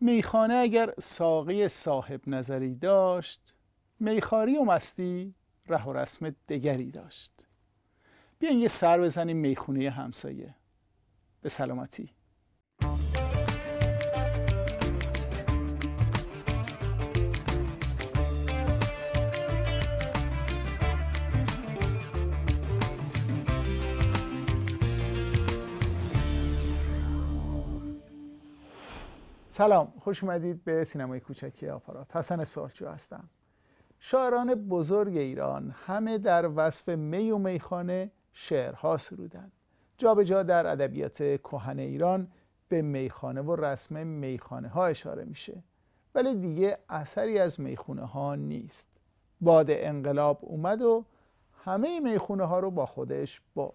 میخانه اگر ساقی صاحب نظری داشت میخاری و مستی ره و رسم دگری داشت بیاین یه سر بزنیم میخونه همسایه به سلامتی سلام خوش اومدید به سینمای کوچکی آپارات حسن سارچو هستم شاعران بزرگ ایران همه در وصف می و میخانه شعرها سرودند جا در ادبیات کهن ایران به میخانه و رسم میخانه ها اشاره میشه ولی دیگه اثری از میخونه ها نیست باد انقلاب اومد و همه میخونه ها رو با خودش برد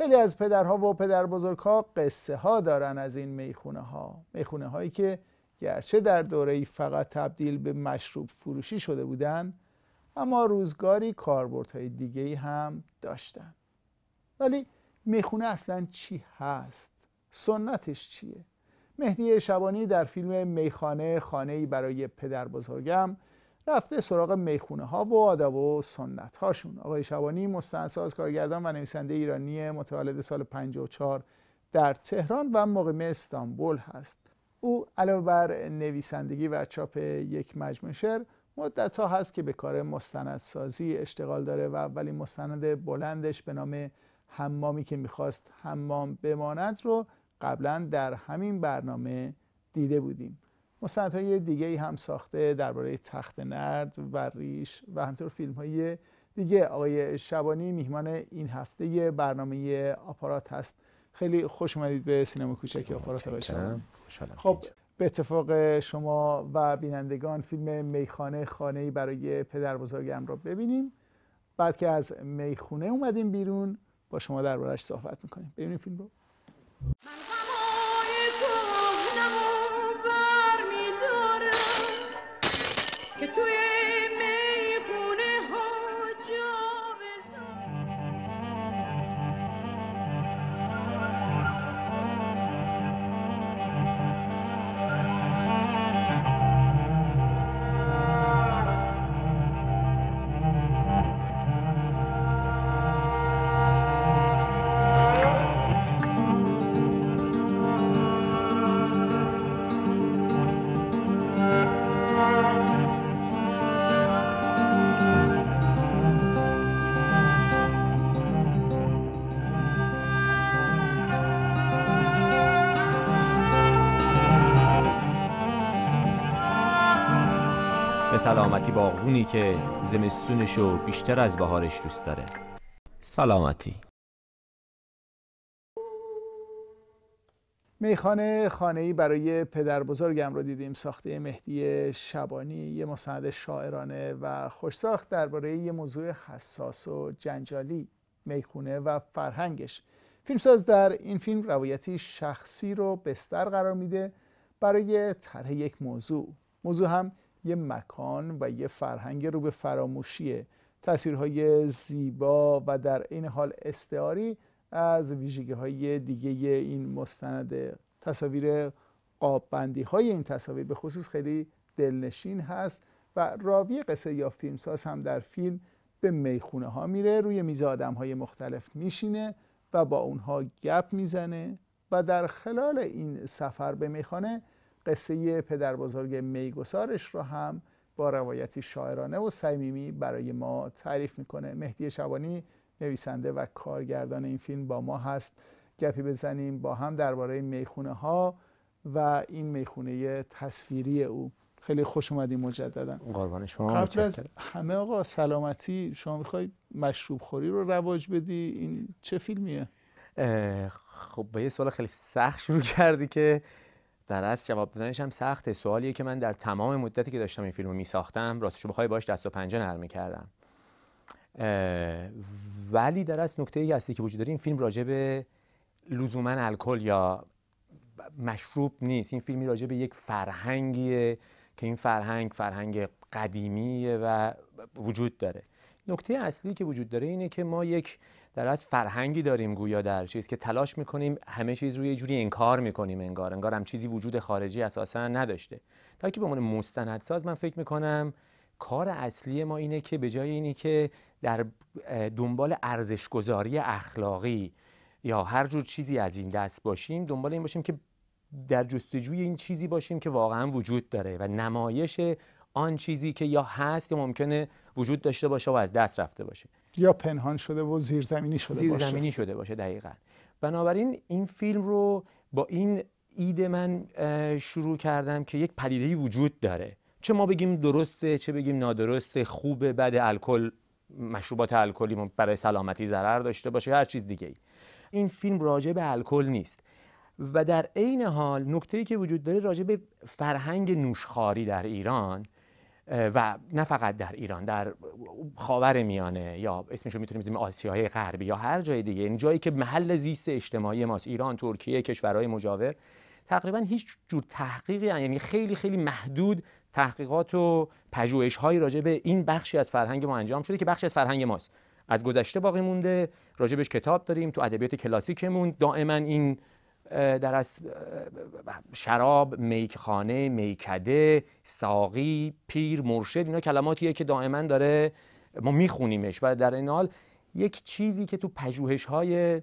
خیلی از پدرها و پدر بزرگها قصه ها دارن از این میخونه ها میخونه هایی که گرچه در دوره ای فقط تبدیل به مشروب فروشی شده بودن اما روزگاری کاربردهای دیگه ای هم داشتن ولی میخونه اصلا چی هست سنتش چیه مهدی شبانی در فیلم میخانه خانه برای پدر بزرگم رفته سراغ میخونه ها و آداب و سنت هاشون آقای شبانی مستنساز کارگردان و نویسنده ایرانی متولد سال 54 در تهران و مقیم استانبول هست او علاوه بر نویسندگی و چاپ یک مجموعه شعر مدت ها هست که به کار مستندسازی اشتغال داره و اولین مستند بلندش به نام حمامی که میخواست حمام بماند رو قبلا در همین برنامه دیده بودیم مستندهای دیگه ای هم ساخته درباره تخت نرد و ریش و همطور فیلم های دیگه آقای شبانی میهمان این هفته برنامه آپارات هست خیلی خوش اومدید به سینما کوچکی آپارات آقای خب به اتفاق شما و بینندگان فیلم میخانه خانه برای پدر بزرگم را ببینیم بعد که از میخونه اومدیم بیرون با شما دربارش صحبت میکنیم ببینیم فیلم رو 对。سلامتی باغبونی که زمستونشو بیشتر از بهارش دوست داره سلامتی میخانه خانه ای برای پدر بزرگم رو دیدیم ساخته مهدی شبانی یه مصند شاعرانه و خوشساخت درباره یه موضوع حساس و جنجالی میخونه و فرهنگش فیلمساز در این فیلم روایتی شخصی رو بستر قرار میده برای طرح یک موضوع موضوع هم یه مکان و یه فرهنگ رو به فراموشیه تصویرهای زیبا و در این حال استعاری از ویژگی های دیگه این مستند تصاویر قاب های این تصاویر به خصوص خیلی دلنشین هست و راوی قصه یا فیلمساز هم در فیلم به میخونه ها میره روی میز آدم های مختلف میشینه و با اونها گپ میزنه و در خلال این سفر به میخانه قصه پدر بزرگ میگسارش رو هم با روایتی شاعرانه و صمیمی برای ما تعریف میکنه مهدی شبانی نویسنده و کارگردان این فیلم با ما هست گپی بزنیم با هم درباره میخونه ها و این میخونه تصویری او خیلی خوش اومدی مجددا قربان شما قبل از همه آقا سلامتی شما میخوای مشروب خوری رو رواج بدی این چه فیلمیه خب به یه سوال خیلی سخت شروع کردی که در از جواب دادنش هم سخته سوالیه که من در تمام مدتی که داشتم این فیلمو می ساختم راستش بخوای باش دست و پنجه نرم کردم ولی در از نکته ای هستی که وجود داره این فیلم راجع به لزوما الکل یا مشروب نیست این فیلمی راجع به یک فرهنگیه که این فرهنگ فرهنگ قدیمیه و وجود داره نکته اصلی که وجود داره اینه که ما یک در از فرهنگی داریم گویا در چیز که تلاش میکنیم همه چیز روی یه جوری انکار میکنیم انگار انگار هم چیزی وجود خارجی اساسا نداشته تا که به عنوان مستندساز من فکر میکنم کار اصلی ما اینه که به جای اینی که در دنبال ارزشگذاری اخلاقی یا هر جور چیزی از این دست باشیم دنبال این باشیم که در جستجوی این چیزی باشیم که واقعا وجود داره و نمایش آن چیزی که یا هست یا ممکنه وجود داشته باشه و از دست رفته باشه یا پنهان شده و زیرزمینی شده زیر باشه زیرزمینی شده باشه دقیقا بنابراین این فیلم رو با این ایده من شروع کردم که یک پدیده‌ای وجود داره چه ما بگیم درسته چه بگیم نادرسته خوبه بعد الکل مشروبات الکلی برای سلامتی ضرر داشته باشه هر چیز دیگه این فیلم راجع به الکل نیست و در عین حال نکته که وجود داره راجع به فرهنگ نوشخاری در ایران و نه فقط در ایران در خاور میانه یا رو میتونیم بزنیم آسیای غربی یا هر جای دیگه این یعنی جایی که محل زیست اجتماعی ماست ایران ترکیه کشورهای مجاور تقریبا هیچ جور تحقیقی یعنی خیلی خیلی محدود تحقیقات و پژوهش هایی راجع به این بخشی از فرهنگ ما انجام شده که بخشی از فرهنگ ماست از گذشته باقی مونده راجبش کتاب داریم تو ادبیات کلاسیکمون دائما این در از شراب میکخانه میکده ساقی پیر مرشد اینا کلماتیه که دائما داره ما میخونیمش و در این حال یک چیزی که تو پژوهش های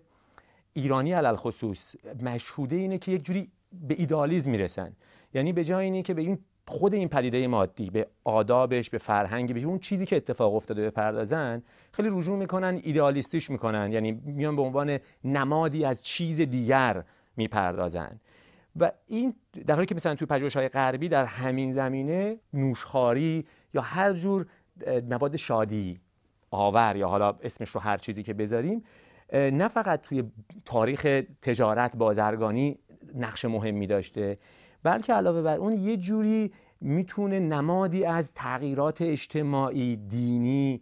ایرانی علل خصوص مشهوده اینه که یک جوری به ایدالیزم میرسن یعنی به جای اینه که به این خود این پدیده مادی به آدابش به فرهنگی به اون چیزی که اتفاق افتاده بپردازن خیلی رجوع میکنن ایدئالیستیش میکنن یعنی میان به عنوان نمادی از چیز دیگر میپردازند و این در حالی که مثلا توی پژوهش‌های غربی در همین زمینه نوشخاری یا هر جور مواد شادی آور یا حالا اسمش رو هر چیزی که بذاریم نه فقط توی تاریخ تجارت بازرگانی نقش مهمی داشته بلکه علاوه بر اون یه جوری میتونه نمادی از تغییرات اجتماعی دینی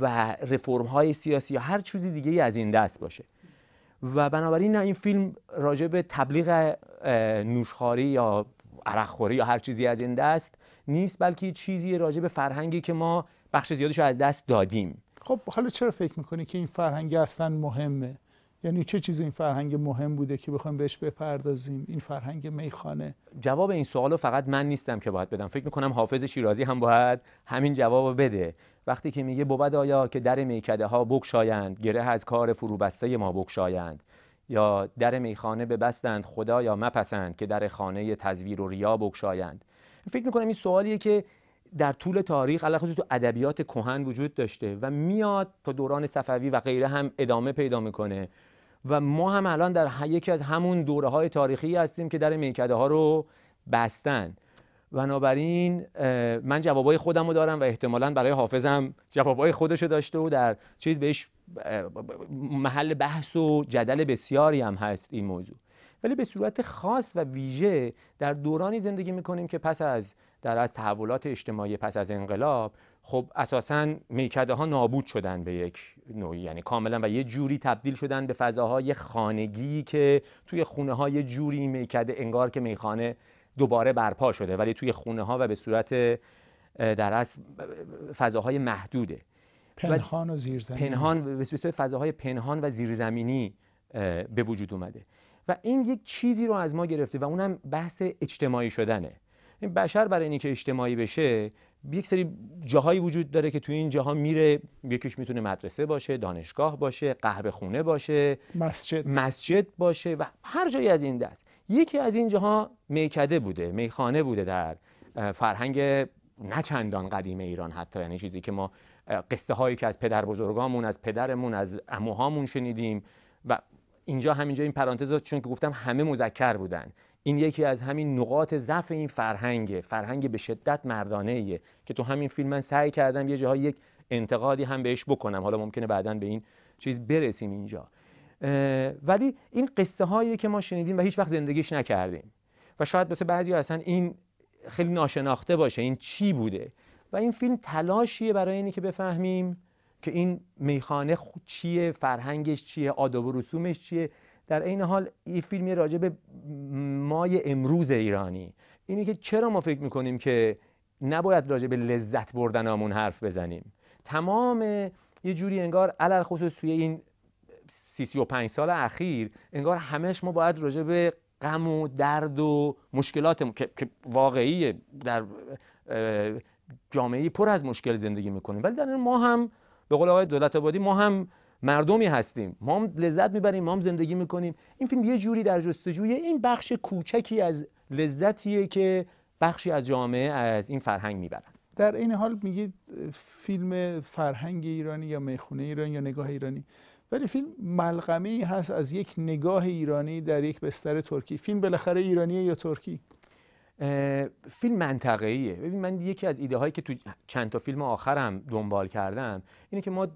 و رفرم های سیاسی یا هر چیزی دیگه از این دست باشه و بنابراین این فیلم راجع به تبلیغ نوشخاری یا خوری یا هر چیزی از این دست نیست بلکه چیزی راجع به فرهنگی که ما بخش زیادش از دست دادیم خب حالا چرا فکر میکنی که این فرهنگ اصلا مهمه یعنی چه چیزی این فرهنگ مهم بوده که بخوایم بهش بپردازیم این فرهنگ میخانه جواب این سوال رو فقط من نیستم که باید بدم فکر میکنم حافظ شیرازی هم باید همین جواب بده وقتی که میگه بود آیا که در میکده ها بگشایند گره از کار فروبسته ما بگشایند یا در میخانه ببستند خدا یا مپسند که در خانه تزویر و ریا بکشایند فکر میکنم این سوالیه که در طول تاریخ علاوه تو ادبیات کهن وجود داشته و میاد تا دوران صفوی و غیره هم ادامه پیدا میکنه و ما هم الان در یکی از همون دوره های تاریخی هستیم که در میکده ها رو بستن بنابراین من جوابای خودم رو دارم و احتمالا برای حافظم جوابای خودش رو داشته و در چیز بهش محل بحث و جدل بسیاری هم هست این موضوع ولی به صورت خاص و ویژه در دورانی زندگی میکنیم که پس از در از تحولات اجتماعی پس از انقلاب خب اساسا میکده ها نابود شدن به یک نوعی یعنی کاملا و یه جوری تبدیل شدن به فضاهای خانگی که توی خونه های جوری میکده انگار که میخانه دوباره برپا شده ولی توی خونه ها و به صورت در از فضاهای محدوده پنهان و زیرزمینی پنهان به صورت فضاهای پنهان و زیرزمینی به وجود اومده و این یک چیزی رو از ما گرفته و اونم بحث اجتماعی شدنه این بشر برای اینکه اجتماعی بشه یک سری جاهایی وجود داره که تو این جاها میره یکیش میتونه مدرسه باشه دانشگاه باشه قهوه خونه باشه مسجد مسجد باشه و هر جایی از این دست یکی از این جاها میکده بوده میخانه بوده در فرهنگ نچندان قدیم ایران حتی یعنی چیزی که ما قصه هایی که از پدر بزرگامون از پدرمون از اموهامون شنیدیم و اینجا همینجا این پرانتز رو چون که گفتم همه مذکر بودن این یکی از همین نقاط ضعف این فرهنگه فرهنگ به شدت مردانه که تو همین فیلم من سعی کردم یه جاهای یک انتقادی هم بهش بکنم حالا ممکنه بعدا به این چیز برسیم اینجا ولی این قصه هایی که ما شنیدیم و هیچ وقت زندگیش نکردیم و شاید بسه بعضی اصلا این خیلی ناشناخته باشه این چی بوده و این فیلم تلاشیه برای اینی که بفهمیم که این میخانه چیه فرهنگش چیه آداب و رسومش چیه در این حال این فیلمی راجع به مای امروز ایرانی اینی که چرا ما فکر میکنیم که نباید راجع به لذت آمون حرف بزنیم تمام یه جوری انگار الخصوص خصوص توی این سی سی و پنج سال اخیر انگار همش ما باید راجع به غم و درد و مشکلاتمون که, واقعی در جامعه پر از مشکل زندگی میکنیم ولی در ما هم به قول آقای دولت آبادی ما هم مردمی هستیم ما هم لذت میبریم ما هم زندگی میکنیم این فیلم یه جوری در جستجوی این بخش کوچکی از لذتیه که بخشی از جامعه از این فرهنگ میبرن در این حال میگید فیلم فرهنگ ایرانی یا میخونه ایرانی یا نگاه ایرانی ولی فیلم ملغمه ای هست از یک نگاه ایرانی در یک بستر ترکی فیلم بالاخره ایرانیه یا ترکی فیلم منطقه‌ایه ببین من یکی از ایده هایی که تو چند تا فیلم آخرم دنبال کردم اینه که ما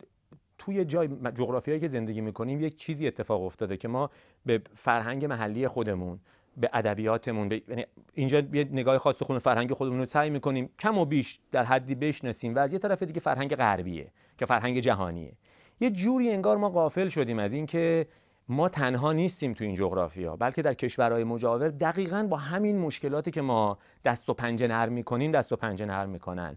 توی جای جغرافیایی که زندگی میکنیم یک چیزی اتفاق افتاده که ما به فرهنگ محلی خودمون به ادبیاتمون به... یعنی اینجا یه نگاه خاص خون فرهنگ خودمون رو سعی میکنیم کم و بیش در حدی بشناسیم و از یه طرف دیگه فرهنگ غربیه که فرهنگ جهانیه یه جوری انگار ما قافل شدیم از اینکه ما تنها نیستیم تو این جغرافیا بلکه در کشورهای مجاور دقیقا با همین مشکلاتی که ما دست و پنجه نرم میکنیم دست و پنجه نرم میکنن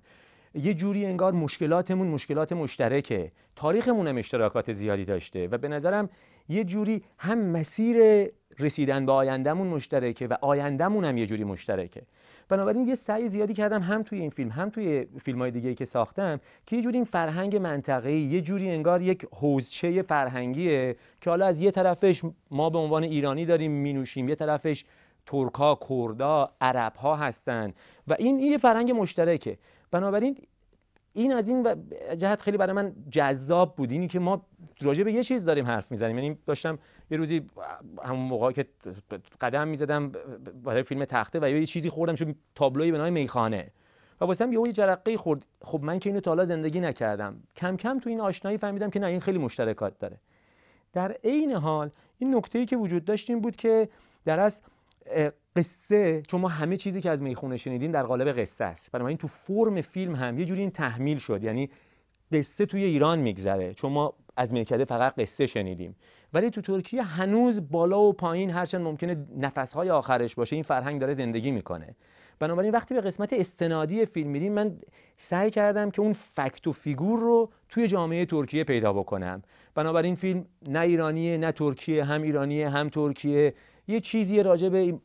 یه جوری انگار مشکلاتمون مشکلات مشترکه تاریخمون هم اشتراکات زیادی داشته و به نظرم یه جوری هم مسیر رسیدن به آیندهمون مشترکه و آیندهمون هم یه جوری مشترکه بنابراین یه سعی زیادی کردم هم توی این فیلم هم توی فیلم های دیگه که ساختم که یه جوری این فرهنگ منطقه یه جوری انگار یک حوزچه فرهنگیه که حالا از یه طرفش ما به عنوان ایرانی داریم مینوشیم یه طرفش ترکا، کردا، عرب ها هستن و این یه فرهنگ مشترکه بنابراین این از این جهت خیلی برای من جذاب بود اینی که ما راجع به یه چیز داریم حرف میزنیم یعنی داشتم یه روزی همون موقع که قدم میزدم برای فیلم تخته و یه چیزی خوردم شو تابلوی به نام میخانه و هم یه جرقه خورد خب من که اینو تا حالا زندگی نکردم کم کم تو این آشنایی فهمیدم که نه این خیلی مشترکات داره در عین حال این نکته که وجود داشت این بود که در از قصه چون ما همه چیزی که از میخونه شنیدیم در قالب قصه است این تو فرم فیلم هم یه جوری این تحمیل شد یعنی قصه توی ایران میگذره چون از میرکده فقط قصه شنیدیم ولی تو ترکیه هنوز بالا و پایین هرچند ممکنه نفسهای آخرش باشه این فرهنگ داره زندگی میکنه بنابراین وقتی به قسمت استنادی فیلم میریم من سعی کردم که اون فکت و فیگور رو توی جامعه ترکیه پیدا بکنم بنابراین فیلم نه ایرانیه نه ترکیه هم ایرانیه هم ترکیه یه چیزی راجع به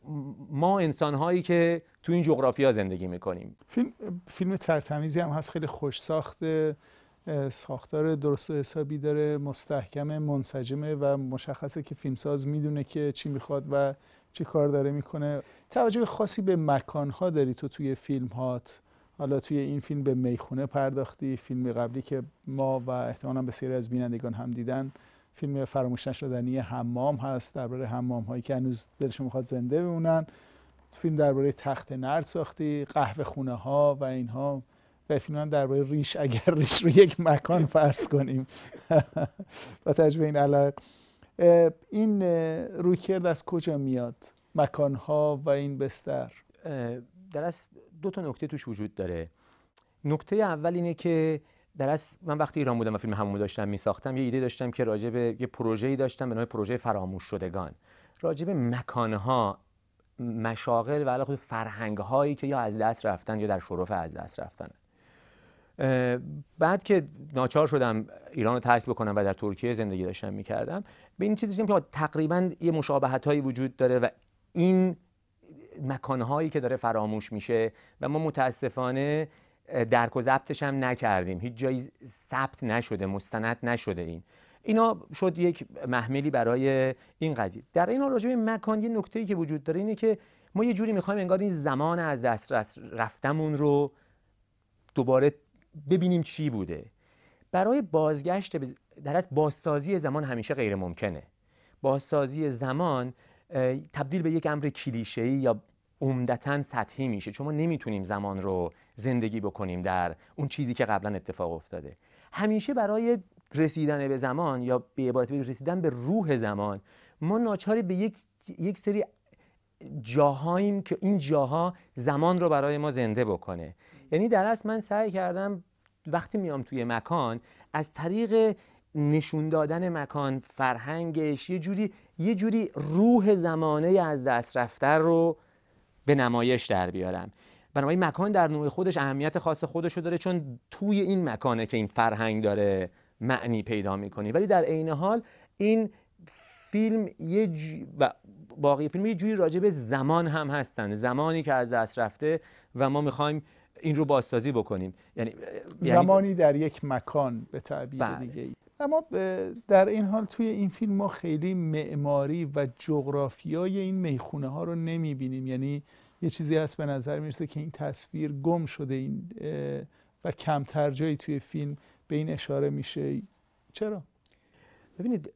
ما انسانهایی که تو این جغرافیا زندگی میکنیم فیلم, فیلم ترتمیزی هم هست خیلی خوش ساخته ساختار درست و حسابی داره مستحکم منسجمه و مشخصه که فیلمساز میدونه که چی میخواد و چی کار داره میکنه توجه خاصی به مکانها داری تو توی فیلم هات حالا توی این فیلم به میخونه پرداختی فیلم قبلی که ما و احتمالا بسیاری از بینندگان هم دیدن فیلم فراموش نشدنی حمام هست درباره حمام هایی که هنوز دلشون میخواد زنده بمونن فیلم درباره تخت نرد ساختی قهوه خونه ها و اینها و فیلم درباره ریش اگر ریش رو یک مکان فرض کنیم با تجربه این علاق این رویکرد از کجا میاد ها و این بستر در از دو تا نکته توش وجود داره نکته اول اینه که در از من وقتی ایران بودم و فیلم همون داشتم می ساختم یه ایده داشتم که راجع به یه پروژه‌ای داشتم به نام پروژه فراموش شدگان راجع به مکانها مشاغل و علاقه فرهنگ هایی که یا از دست رفتن یا در شرف از دست رفتن بعد که ناچار شدم ایران رو ترک بکنم و در ترکیه زندگی داشتم میکردم به این چیزی که تقریبا یه مشابهت هایی وجود داره و این مکانهایی که داره فراموش میشه و ما متاسفانه درک و ضبطش هم نکردیم هیچ جایی ثبت نشده مستند نشده این اینا شد یک محملی برای این قضیه در این راجع به مکان یه نکته‌ای که وجود داره اینه که ما یه جوری میخوایم انگار این زمان از دست رفتمون رو دوباره ببینیم چی بوده برای بازگشت در بازسازی زمان همیشه غیر ممکنه بازسازی زمان تبدیل به یک امر کلیشه‌ای یا عمدتا سطحی میشه چون ما نمیتونیم زمان رو زندگی بکنیم در اون چیزی که قبلا اتفاق افتاده همیشه برای رسیدن به زمان یا به عبارت رسیدن به روح زمان ما ناچار به یک, یک سری جاهاییم که این جاها زمان رو برای ما زنده بکنه یعنی در اصل من سعی کردم وقتی میام توی مکان از طریق نشون دادن مکان فرهنگش یه جوری یه جوری روح زمانه از دست رفته رو به نمایش در بیارم بنابراین مکان در نوع خودش اهمیت خاص خودش رو داره چون توی این مکانه که این فرهنگ داره معنی پیدا میکنی ولی در عین حال این فیلم یه و باقی فیلم یه جوری راجع به زمان هم هستن زمانی که از دست رفته و ما میخوایم این رو بازسازی بکنیم یعنی،, یعنی زمانی در یک مکان به تعبیر بله. دیگه اما در این حال توی این فیلم ما خیلی معماری و جغرافیای این میخونه ها رو نمیبینیم یعنی یه چیزی هست به نظر میرسه که این تصویر گم شده این و کمتر جایی توی فیلم به این اشاره میشه چرا ببینید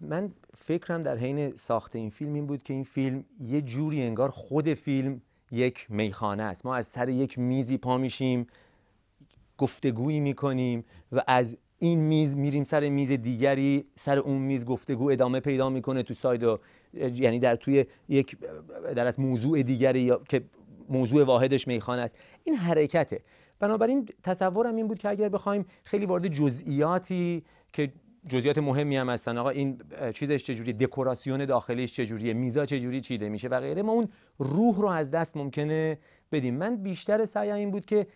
من فکرم در حین ساخت این فیلم این بود که این فیلم یه جوری انگار خود فیلم یک میخانه است ما از سر یک میزی پا میشیم گفتگویی میکنیم و از این میز میریم سر میز دیگری سر اون میز گفتگو ادامه پیدا میکنه تو ساید و یعنی در توی یک در از موضوع دیگری یا که موضوع واحدش میخانه است این حرکته بنابراین تصورم این بود که اگر بخوایم خیلی وارد جزئیاتی که جزئیات مهمی هم هستن آقا این چیزش چجوری دکوراسیون داخلیش چجوریه میزا چجوری چیده میشه و غیره ما اون روح رو از دست ممکنه بدیم من بیشتر سعی این بود که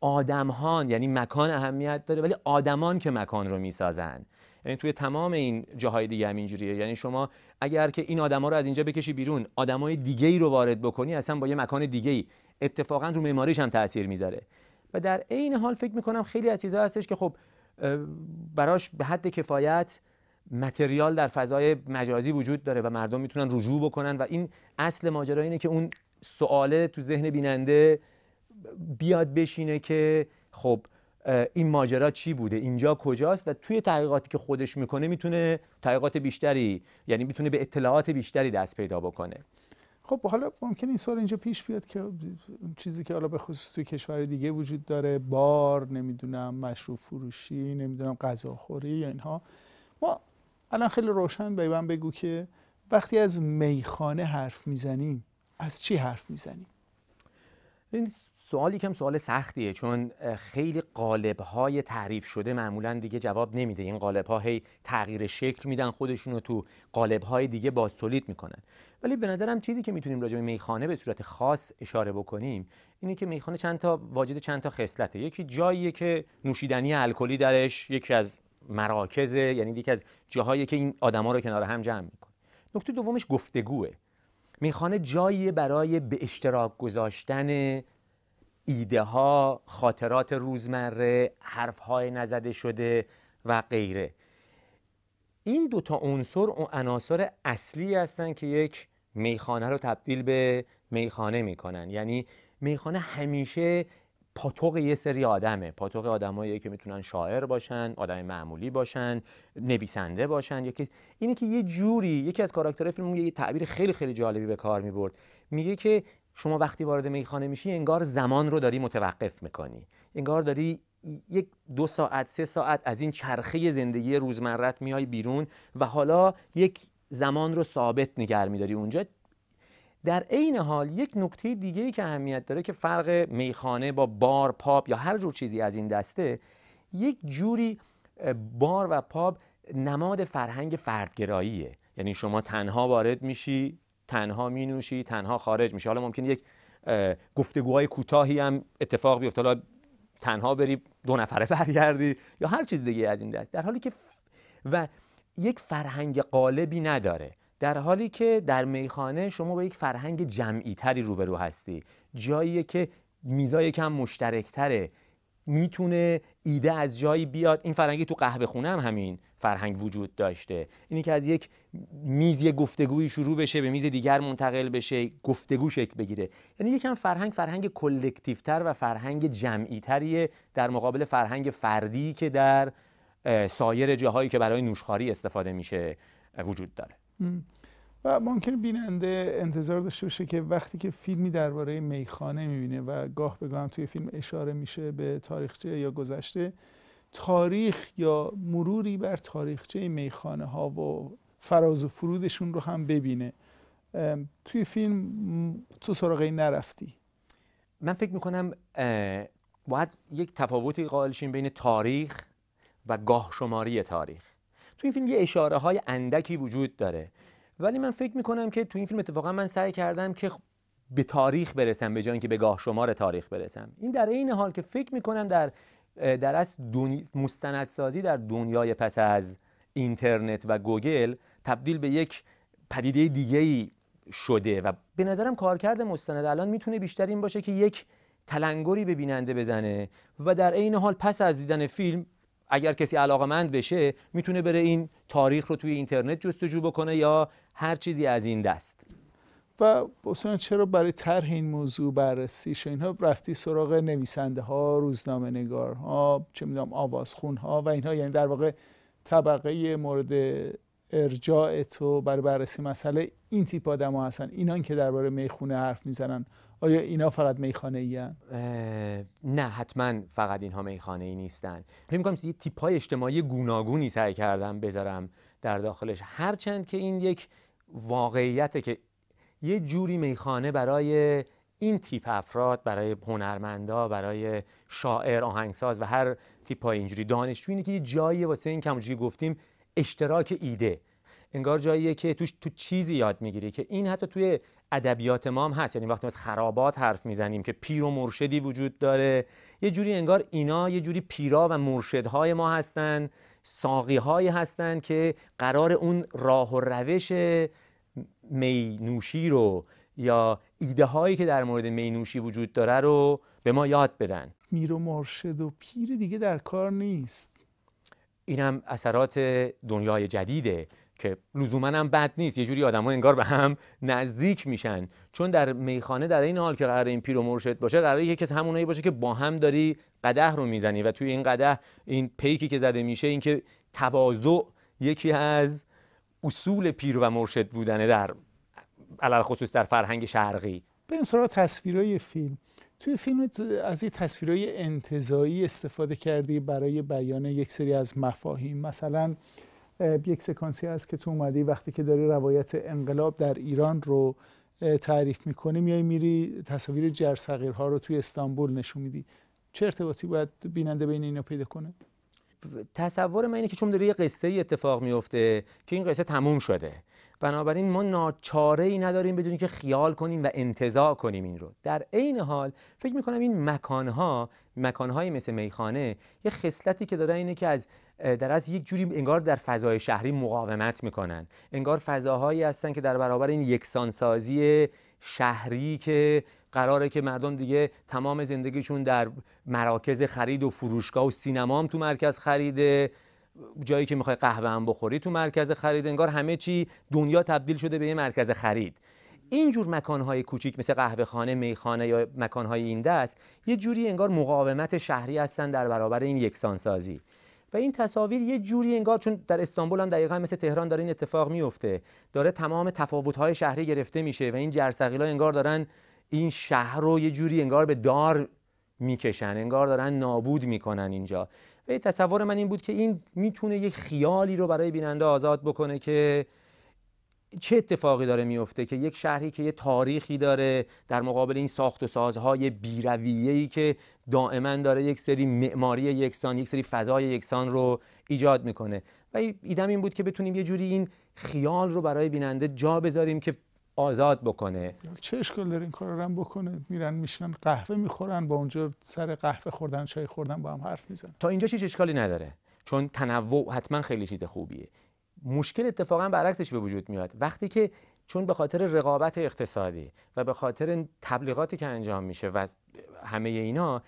آدمهان یعنی مکان اهمیت داره ولی آدمان که مکان رو میسازن یعنی توی تمام این جاهای دیگه هم اینجوریه یعنی شما اگر که این آدما رو از اینجا بکشی بیرون آدمای دیگه ای رو وارد بکنی اصلا با یه مکان دیگه ای اتفاقا رو معماریش هم تاثیر میذاره و در عین حال فکر میکنم خیلی از چیزها هستش که خب براش به حد کفایت متریال در فضای مجازی وجود داره و مردم میتونن رجوع بکنن و این اصل ماجرا اینه که اون سواله تو ذهن بیننده بیاد بشینه که خب این ماجرا چی بوده اینجا کجاست و توی تحقیقاتی که خودش میکنه میتونه تحقیقات بیشتری یعنی میتونه به اطلاعات بیشتری دست پیدا بکنه خب حالا ممکن این سوال اینجا پیش بیاد که چیزی که حالا به خصوص توی کشور دیگه وجود داره بار نمیدونم مشروب فروشی نمیدونم غذاخوری یا اینها ما الان خیلی روشن به من بگو که وقتی از میخانه حرف میزنیم از چی حرف میزنیم سوالی هم سوال سختیه چون خیلی قالب‌های تعریف شده معمولا دیگه جواب نمیده این قالب‌ها هی تغییر شکل میدن خودشون رو تو قالب‌های دیگه باز تولید میکنن ولی به نظرم چیزی که میتونیم راجع به میخانه به صورت خاص اشاره بکنیم اینه که میخانه چند تا واجد چند تا خصلته یکی جاییه که نوشیدنی الکلی درش یکی از مراکز یعنی یکی از جاهایی که این آدما رو کنار هم جمع میکنه نکته دومش گفتگوه میخانه جایی برای به اشتراک گذاشتن ایده ها خاطرات روزمره حرف های نزده شده و غیره این دوتا عنصر عناصر اصلی هستن که یک میخانه رو تبدیل به میخانه میکنن یعنی میخانه همیشه پاتوق یه سری آدمه پاتوق آدمایی که میتونن شاعر باشن آدم معمولی باشن نویسنده باشن یکی اینه که یه جوری یکی از کاراکترهای فیلم یه تعبیر خیلی خیلی جالبی به کار میبرد میگه که شما وقتی وارد میخانه میشی انگار زمان رو داری متوقف میکنی انگار داری یک دو ساعت سه ساعت از این چرخه زندگی روزمرت میای بیرون و حالا یک زمان رو ثابت نگر میداری اونجا در عین حال یک نکته دیگه که اهمیت داره که فرق میخانه با بار پاپ یا هر جور چیزی از این دسته یک جوری بار و پاب نماد فرهنگ فردگراییه یعنی شما تنها وارد میشی تنها می نوشی تنها خارج میشی حالا ممکن یک گفتگوهای کوتاهی هم اتفاق بیفته حالا تنها بری دو نفره برگردی یا هر چیز دیگه از این دست در حالی که و یک فرهنگ قالبی نداره در حالی که در میخانه شما با یک فرهنگ جمعی تری روبرو هستی جایی که میزای کم مشترکتره میتونه ایده از جایی بیاد این فرهنگی تو قهوه خونه هم همین فرهنگ وجود داشته اینی که از یک میز یه گفتگویی شروع بشه به میز دیگر منتقل بشه گفتگو شکل بگیره یعنی یکم فرهنگ فرهنگ کلکتیوتر و فرهنگ جمعیتریه در مقابل فرهنگ فردی که در سایر جاهایی که برای نوشخاری استفاده میشه وجود داره و ممکن بیننده انتظار داشته باشه که وقتی که فیلمی درباره میخانه میبینه و گاه به توی فیلم اشاره میشه به تاریخچه یا گذشته تاریخ یا مروری بر تاریخچه میخانه ها و فراز و فرودشون رو هم ببینه توی فیلم تو سراغه نرفتی من فکر میکنم باید یک تفاوتی قائل بین تاریخ و گاه شماری تاریخ توی فیلم یه اشاره های اندکی وجود داره ولی من فکر میکنم که تو این فیلم اتفاقا من سعی کردم که به تاریخ برسم به جای اینکه به گاه شمار تاریخ برسم این در این حال که فکر میکنم در در از مستندسازی در دنیای پس از اینترنت و گوگل تبدیل به یک پدیده دیگه شده و به نظرم کارکرد مستند الان میتونه بیشتر این باشه که یک تلنگری به بیننده بزنه و در عین حال پس از دیدن فیلم اگر کسی علاقمند بشه میتونه بره این تاریخ رو توی اینترنت جستجو بکنه یا هر چیزی از این دست و بسیار چرا برای طرح این موضوع بررسی و اینها رفتی سراغ نویسنده ها روزنامه نگار ها چه میدونم خون ها و اینها یعنی در واقع طبقه مورد ارجاع تو برای بررسی مسئله این تیپ آدم ها هستن اینان که درباره میخونه حرف میزنن آیا اینا فقط میخانه ای نه حتما فقط اینها میخانه ای نیستن فکر میکنم یه تیپ های اجتماعی گوناگونی سعی کردم بذارم در داخلش هرچند که این یک واقعیته که یه جوری میخانه برای این تیپ افراد برای هنرمندا برای شاعر آهنگساز و هر تیپ های اینجوری دانشجو اینه که یه جایی واسه این کمجوری گفتیم اشتراک ایده انگار جاییه که توش تو چیزی یاد میگیری که این حتی توی ادبیات ما هم هست یعنی وقتی از خرابات حرف میزنیم که پیر و مرشدی وجود داره یه جوری انگار اینا یه جوری پیرا و مرشدهای ما هستن ساقی هایی هستند که قرار اون راه و روش مینوشی رو یا ایده هایی که در مورد مینوشی وجود داره رو به ما یاد بدن میر و مرشد و پیر دیگه در کار نیست این هم اثرات دنیای جدیده که لزوما هم بد نیست یه جوری ها انگار به هم نزدیک میشن چون در میخانه در این حال که قرار این پیر و مرشد باشه قرار یکی از همونایی باشه که با هم داری قده رو میزنی و توی این قده این پیکی که زده میشه اینکه تواضع یکی از اصول پیر و مرشد بودنه در علل خصوص در فرهنگ شرقی بریم سراغ تصویرای فیلم توی فیلم از این تصویرای انتظایی استفاده کردی برای بیان یک سری از مفاهیم مثلا یک سکانسی هست که تو اومدی وقتی که داری روایت انقلاب در ایران رو تعریف میکنی میای میری تصاویر جرثقیرها رو توی استانبول نشون میدی چه ارتباطی باید بیننده بین اینا پیدا کنه تصور من اینه که چون داره یه قصه ای اتفاق میفته که این قصه تموم شده بنابراین ما ناچاره ای نداریم بدون که خیال کنیم و انتظار کنیم این رو در عین حال فکر میکنم این مکانها مکانهایی مثل میخانه یه خصلتی که داره اینه که از در از یک جوری انگار در فضای شهری مقاومت میکنن انگار فضاهایی هستن که در برابر این یکسانسازی شهری که قراره که مردم دیگه تمام زندگیشون در مراکز خرید و فروشگاه و سینما هم تو مرکز خریده جایی که میخوای قهوه هم بخوری تو مرکز خرید انگار همه چی دنیا تبدیل شده به یه مرکز خرید اینجور مکانهای کوچیک مثل قهوه خانه، میخانه یا مکانهای این دست یه جوری انگار مقاومت شهری هستن در برابر این یکسانسازی و این تصاویر یه جوری انگار چون در استانبول هم دقیقا مثل تهران داره این اتفاق میفته داره تمام تفاوت‌های شهری گرفته میشه و این جرثقیلا انگار دارن این شهر رو یه جوری انگار به دار میکشن انگار دارن نابود میکنن اینجا و تصور من این بود که این میتونه یک خیالی رو برای بیننده آزاد بکنه که چه اتفاقی داره میفته که یک شهری که یه تاریخی داره در مقابل این ساخت و سازهای ای که دائما داره یک سری معماری یکسان یک سری فضای یکسان رو ایجاد میکنه و ایدم این بود که بتونیم یه جوری این خیال رو برای بیننده جا بذاریم که آزاد بکنه چه اشکال داره این کار رو بکنه میرن میشنن قهوه میخورن با اونجا سر قهوه خوردن چای خوردن با هم حرف میزن تا اینجا هیچ اشکالی نداره چون تنوع حتما خیلی چیز خوبیه مشکل اتفاقا برعکسش به وجود میاد وقتی که چون به خاطر رقابت اقتصادی و به خاطر تبلیغاتی که انجام میشه و همه اینا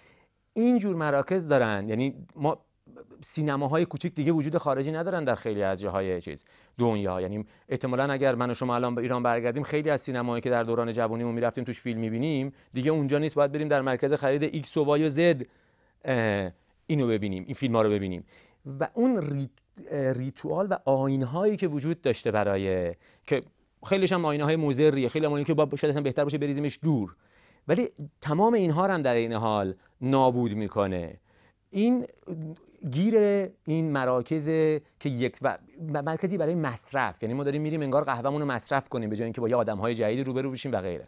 اینجور مراکز دارن یعنی ما سینماهای کوچیک دیگه وجود خارجی ندارن در خیلی از جاهای چیز دنیا یعنی احتمالا اگر من و شما الان به ایران برگردیم خیلی از سینماهایی که در دوران جوانیمون میرفتیم توش فیلم میبینیم دیگه اونجا نیست باید بریم در مرکز خرید X و و Z اینو ببینیم این فیلم رو ببینیم و اون ریتوال و آین هایی که وجود داشته برای که خیلیش هم آین های مزریه خیلی هم که با شاید هم بهتر باشه بریزیمش دور ولی تمام اینها هم در این حال نابود میکنه این گیر این مراکز که یک و مرکزی برای مصرف یعنی ما داریم میریم انگار قهوهمون رو مصرف کنیم به جای اینکه با یه های جدید روبرو بشیم و غیره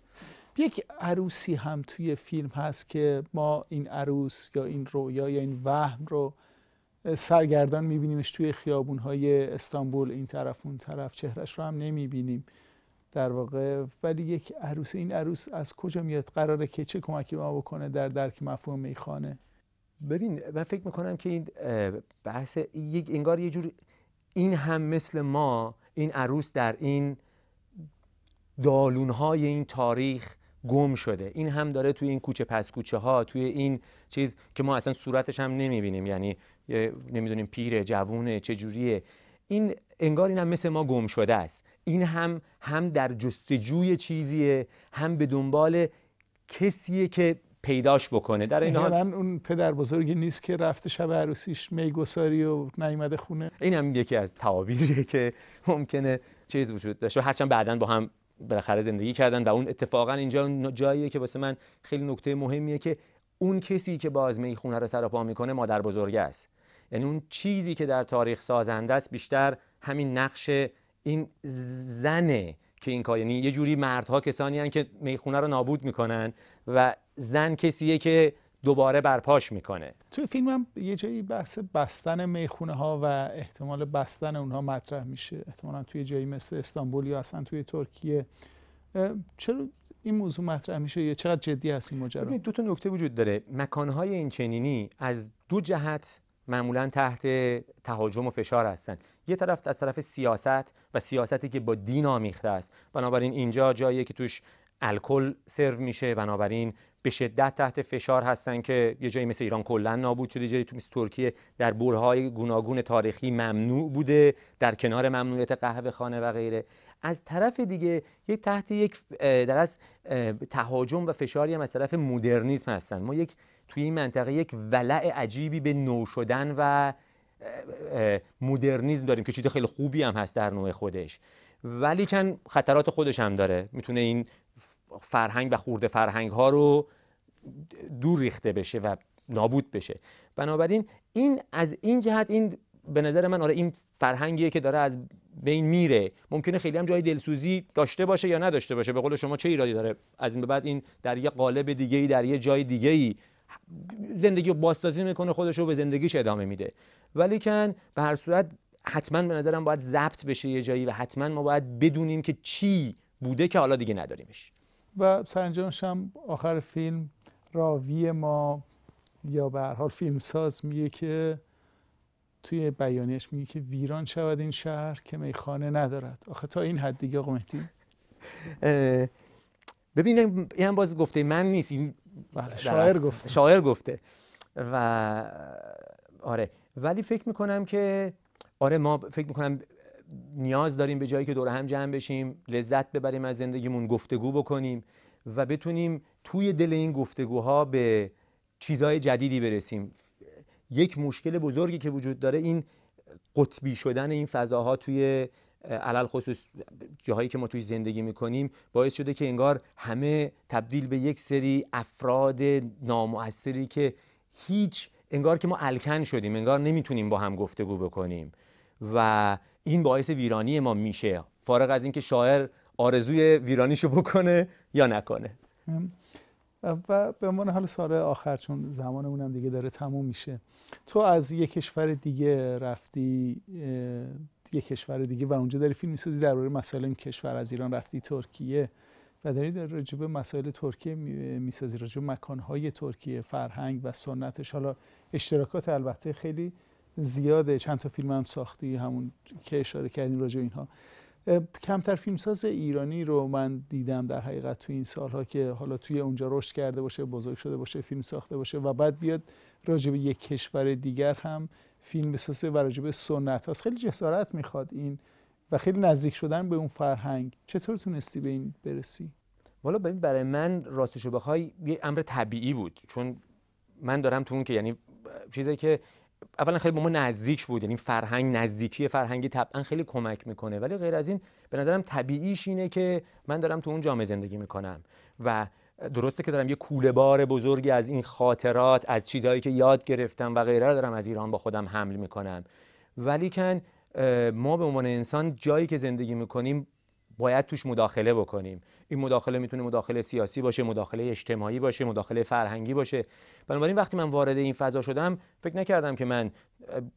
یک عروسی هم توی فیلم هست که ما این عروس یا این رویا یا این وهم رو سرگردان میبینیمش توی خیابونهای استانبول این طرف اون طرف چهرش رو هم نمیبینیم در واقع ولی یک عروس این عروس از کجا میاد قراره که چه کمکی ما بکنه در درک مفهوم میخانه ببین من فکر میکنم که این بحث یک انگار یه جور این هم مثل ما این عروس در این دالونهای این تاریخ گم شده این هم داره توی این کوچه پس کوچه ها توی این چیز که ما اصلا صورتش هم نمیبینیم یعنی نمیدونیم پیره جوونه چجوریه این انگار این هم مثل ما گم شده است این هم هم در جستجوی چیزیه هم به دنبال کسیه که پیداش بکنه در این یعنی حال اون پدر بزرگی نیست که رفته شب عروسیش میگساری و نیامده خونه این هم یکی از تعابیریه که ممکنه چیز وجود داشته هرچند بعدا با هم بالاخره زندگی کردن و اون اتفاقا اینجا جاییه که واسه من خیلی نکته مهمیه که اون کسی که باز میخونه رو سر پا میکنه مادر است یعنی اون چیزی که در تاریخ سازنده است بیشتر همین نقش این زنه که این کار یعنی یه جوری مردها کسانی هن که میخونه رو نابود میکنن و زن کسیه که دوباره برپاش میکنه توی فیلم هم یه جایی بحث بستن میخونه ها و احتمال بستن اونها مطرح میشه احتمالا توی جایی مثل استانبول یا اصلا توی ترکیه چرا این موضوع مطرح میشه یا چقدر جدی هست این ماجرا دو تا نکته وجود داره مکانهای این چنینی از دو جهت معمولا تحت تهاجم و فشار هستند یه طرف از طرف سیاست و سیاستی که با دین آمیخته است بنابراین اینجا جایی که توش الکل سرو میشه بنابراین به شدت تحت فشار هستن که یه جایی مثل ایران کلا نابود شده جایی مثل ترکیه در برهای گوناگون تاریخی ممنوع بوده در کنار ممنوعیت قهوه خانه و غیره از طرف دیگه یک تحت یک در از تهاجم و فشاری هم از طرف مدرنیسم هستن ما یک توی این منطقه یک ولع عجیبی به نو شدن و مدرنیزم داریم که چیز خیلی خوبی هم هست در نوع خودش ولی کن خطرات خودش هم داره میتونه این فرهنگ و خورده فرهنگ ها رو دور ریخته بشه و نابود بشه بنابراین این از این جهت این به نظر من آره این فرهنگیه که داره از بین میره ممکنه خیلی هم جای دلسوزی داشته باشه یا نداشته باشه به قول شما چه ایرادی داره از این به بعد این در یه قالب دیگه در یه جای دیگه ای زندگی رو بازسازی میکنه خودش رو به زندگیش ادامه میده ولیکن به هر صورت حتما به نظرم باید ضبط بشه یه جایی و حتما ما باید بدونیم که چی بوده که حالا دیگه نداریمش و سرانجامش هم آخر فیلم راوی ما یا به هر حال فیلمساز میگه که توی بیانیش میگه که ویران شود این شهر که میخانه ندارد آخه تا این حد دیگه آقا ببینم این هم باز گفته من نیست این بله شاعر گفته شاعر گفته و آره ولی فکر میکنم که آره ما فکر میکنم نیاز داریم به جایی که دور هم جمع بشیم لذت ببریم از زندگیمون گفتگو بکنیم و بتونیم توی دل این گفتگوها به چیزهای جدیدی برسیم یک مشکل بزرگی که وجود داره این قطبی شدن این فضاها توی علل خصوص جاهایی که ما توی زندگی میکنیم باعث شده که انگار همه تبدیل به یک سری افراد نامؤثری که هیچ انگار که ما الکن شدیم انگار نمیتونیم با هم گفتگو بکنیم و این باعث ویرانی ما میشه فارغ از اینکه شاعر آرزوی ویرانیشو بکنه یا نکنه و به عنوان حال سال آخر چون زمانمون هم دیگه داره تموم میشه تو از یک کشور دیگه رفتی یه کشور دیگه و اونجا داری فیلم میسازی درباره مسائل این کشور از ایران رفتی ترکیه و داری در راجب مسائل ترکیه میسازی راجب مکانهای ترکیه فرهنگ و سنتش حالا اشتراکات البته خیلی زیاده چند تا فیلم هم ساختی همون که اشاره کردیم راجع اینها کمتر فیلمساز ایرانی رو من دیدم در حقیقت تو این سالها که حالا توی اونجا رشد کرده باشه بزرگ شده باشه فیلم ساخته باشه و بعد بیاد راجع به یک کشور دیگر هم فیلم بسازه و راجع به سنت هاست خیلی جسارت میخواد این و خیلی نزدیک شدن به اون فرهنگ چطور تونستی به این برسی والا ببین برای من راستشو بخوای یه امر طبیعی بود چون من دارم تو اون که یعنی چیزی که اولا خیلی به ما نزدیک بود یعنی فرهنگ نزدیکی فرهنگی طبعا خیلی کمک میکنه ولی غیر از این به نظرم طبیعیش اینه که من دارم تو اون جامعه زندگی میکنم و درسته که دارم یه کوله بار بزرگی از این خاطرات از چیزهایی که یاد گرفتم و غیره رو دارم از ایران با خودم حمل میکنم ولیکن ما به عنوان انسان جایی که زندگی میکنیم باید توش مداخله بکنیم این مداخله میتونه مداخله سیاسی باشه مداخله اجتماعی باشه مداخله فرهنگی باشه بنابراین وقتی من وارد این فضا شدم فکر نکردم که من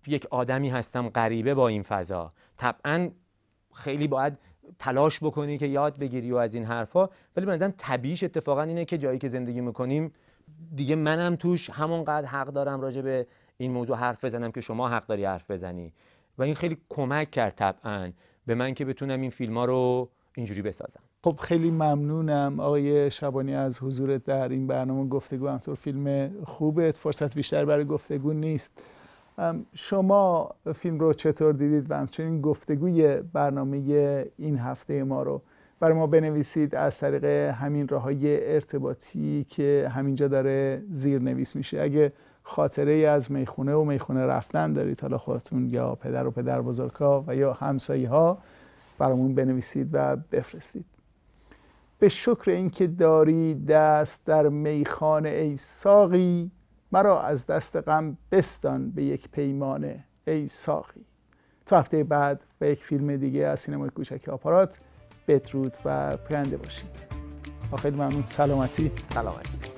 یک آدمی هستم غریبه با این فضا طبعا خیلی باید تلاش بکنی که یاد بگیری و از این حرفا ولی به نظرم طبیعیش اتفاقا اینه که جایی که زندگی میکنیم دیگه منم توش همونقدر حق دارم راجع به این موضوع حرف بزنم که شما حق داری حرف بزنی و این خیلی کمک کرد طبعا به من که بتونم این فیلم ها رو اینجوری بسازم خب خیلی ممنونم آقای شبانی از حضورت در این برنامه گفتگو همطور فیلم خوبه فرصت بیشتر برای گفتگو نیست شما فیلم رو چطور دیدید و همچنین گفتگوی برنامه این هفته ما رو برای ما بنویسید از طریق همین راه های ارتباطی که همینجا داره زیر نویس میشه اگه خاطره ای از میخونه و میخونه رفتن دارید حالا خودتون یا پدر و پدر بزرگا و یا همسایی ها برامون بنویسید و بفرستید به شکر اینکه داری دست در میخانه ای ساقی مرا از دست غم بستان به یک پیمانه ای ساقی تا هفته بعد به یک فیلم دیگه از سینمای کوچک آپارات بدرود و پینده باشید خیلی ممنون سلامتی سلامتی